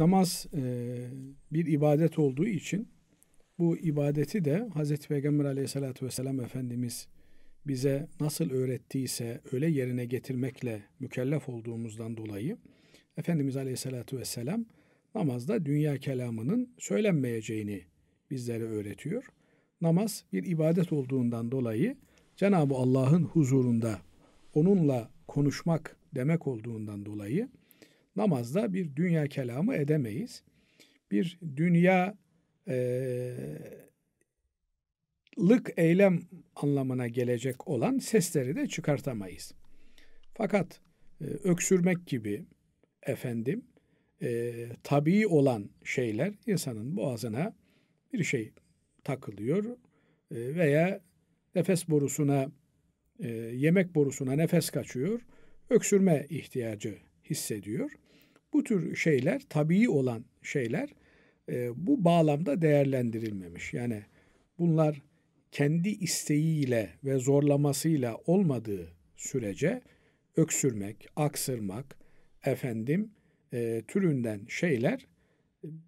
Namaz e, bir ibadet olduğu için bu ibadeti de Hazreti Peygamber aleyhissalatü vesselam Efendimiz bize nasıl öğrettiyse öyle yerine getirmekle mükellef olduğumuzdan dolayı Efendimiz aleyhissalatü vesselam namazda dünya kelamının söylenmeyeceğini bizlere öğretiyor. Namaz bir ibadet olduğundan dolayı Cenab-ı Allah'ın huzurunda onunla konuşmak demek olduğundan dolayı namazda bir dünya kelamı edemeyiz. Bir dünya e, lık eylem anlamına gelecek olan sesleri de çıkartamayız. Fakat e, öksürmek gibi efendim e, tabii olan şeyler insanın boğazına bir şey takılıyor e, veya nefes borusuna e, yemek borusuna nefes kaçıyor. Öksürme ihtiyacı hissediyor. Bu tür şeyler, tabii olan şeyler e, bu bağlamda değerlendirilmemiş. Yani bunlar kendi isteğiyle ve zorlamasıyla olmadığı sürece öksürmek, aksırmak, efendim e, türünden şeyler e,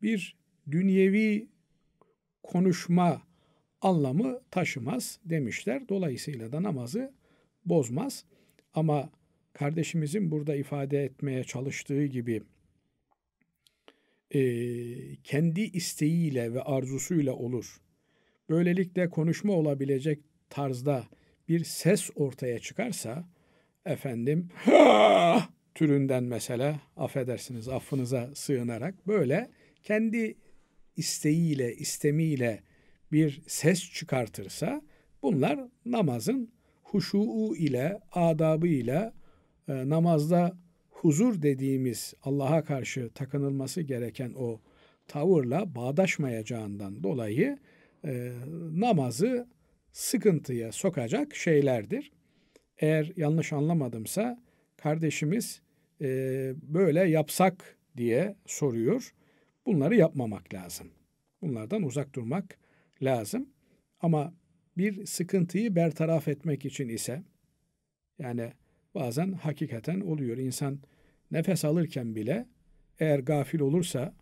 bir dünyevi konuşma anlamı taşımaz demişler. Dolayısıyla da namazı bozmaz. Ama kardeşimizin burada ifade etmeye çalıştığı gibi e, kendi isteğiyle ve arzusuyla olur. Böylelikle konuşma olabilecek tarzda bir ses ortaya çıkarsa efendim türünden mesela affedersiniz affınıza sığınarak böyle kendi isteğiyle istemiyle bir ses çıkartırsa bunlar namazın huşuğu ile adabı ile e, namazda huzur dediğimiz Allah'a karşı takınılması gereken o tavırla bağdaşmayacağından dolayı e, namazı sıkıntıya sokacak şeylerdir. Eğer yanlış anlamadımsa kardeşimiz e, böyle yapsak diye soruyor. Bunları yapmamak lazım. Bunlardan uzak durmak lazım. Ama bir sıkıntıyı bertaraf etmek için ise yani bazen hakikaten oluyor. İnsan nefes alırken bile eğer gafil olursa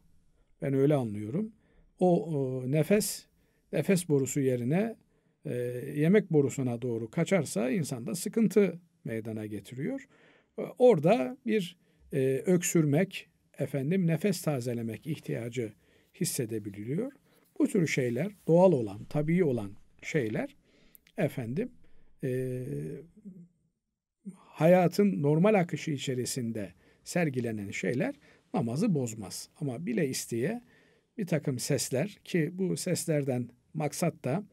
ben öyle anlıyorum. O e, nefes nefes borusu yerine e, yemek borusuna doğru kaçarsa insanda sıkıntı meydana getiriyor. E, orada bir e, öksürmek, efendim nefes tazelemek ihtiyacı hissedebiliyor. Bu tür şeyler doğal olan, tabii olan şeyler efendim e, hayatın normal akışı içerisinde sergilenen şeyler namazı bozmaz. Ama bile isteye bir takım sesler ki bu seslerden maksat da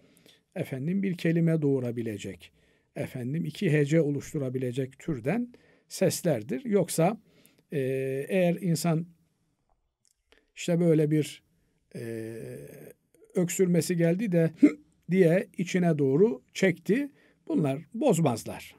efendim bir kelime doğurabilecek, efendim iki hece oluşturabilecek türden seslerdir. Yoksa e, eğer insan işte böyle bir e, öksürmesi geldi de diye içine doğru çekti. Bunlar bozmazlar.